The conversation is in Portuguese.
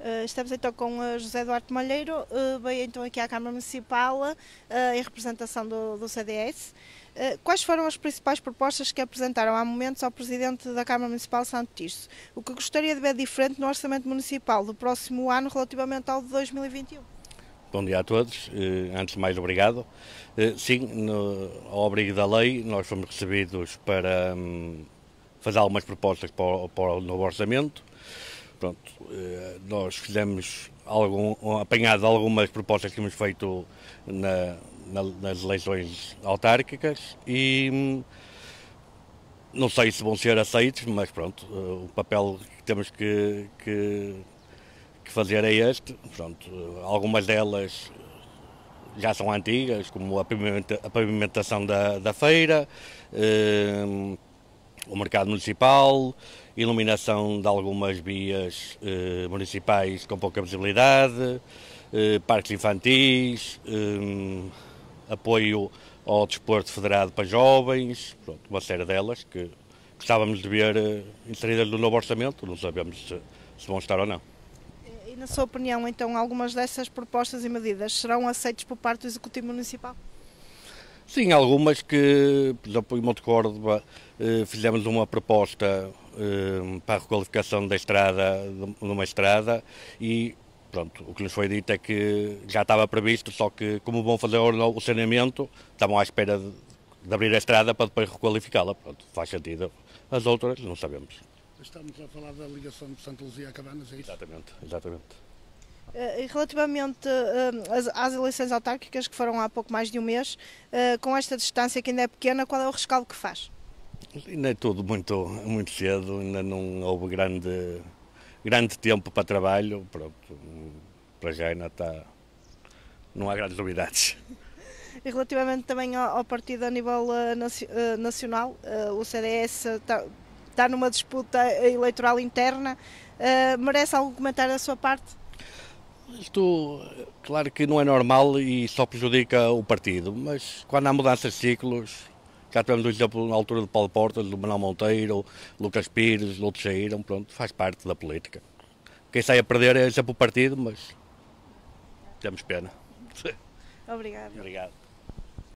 Eh, estamos então com eh, José Duarte Malheiro, eh, veio então aqui à Câmara Municipal em representação do, do CDS. Quais foram as principais propostas que apresentaram há momentos ao Presidente da Câmara Municipal Santo Tirso? O que gostaria de ver diferente no Orçamento Municipal do próximo ano relativamente ao de 2021? Bom dia a todos, antes de mais obrigado. Sim, no, ao abrigo da lei nós fomos recebidos para hum, fazer algumas propostas para o, para o novo orçamento. Pronto, eh, nós fizemos algum, apanhado algumas propostas que tínhamos feito na, na, nas eleições autárquicas e hum, não sei se vão ser aceitos, mas pronto, eh, o papel que temos que, que, que fazer é este. Pronto, eh, algumas delas já são antigas, como a pavimentação da, da feira. Eh, o mercado municipal, iluminação de algumas vias eh, municipais com pouca visibilidade, eh, parques infantis, eh, apoio ao desporto federado para jovens, pronto, uma série delas que gostávamos de ver eh, inseridas no novo orçamento, não sabemos se, se vão estar ou não. E, na sua opinião, então, algumas dessas propostas e medidas serão aceitas por parte do Executivo Municipal? Sim, algumas que, por exemplo, em Monte Córdoba eh, fizemos uma proposta eh, para a requalificação da estrada, de uma estrada, e pronto, o que lhes foi dito é que já estava previsto, só que como vão fazer o saneamento, estavam à espera de, de abrir a estrada para depois requalificá-la. Pronto, faz sentido. As outras não sabemos. Estamos a falar da ligação de Santa Luzia a Cabanas, é isso? Exatamente, exatamente. Eh, relativamente eh, às eleições autárquicas que foram há pouco mais de um mês, eh, com esta distância que ainda é pequena, qual é o rescaldo que faz? Ainda é tudo muito, muito cedo, ainda não houve grande, grande tempo para trabalho. Pronto, para já ainda está. Não há grandes novidades. E relativamente também ao, partido a nível nacional, o CDS está, está numa disputa eleitoral interna. merece algum comentário da sua parte? Isto, claro que não é normal e só prejudica o partido, mas quando há mudanças de ciclos, já tivemos o exemplo na altura de Paulo Portas, do Manuel Monteiro, Lucas Pires, outros saíram, pronto, faz parte da política. Quem sai a perder é sempre o partido, mas temos pena. Obrigado. Obrigado.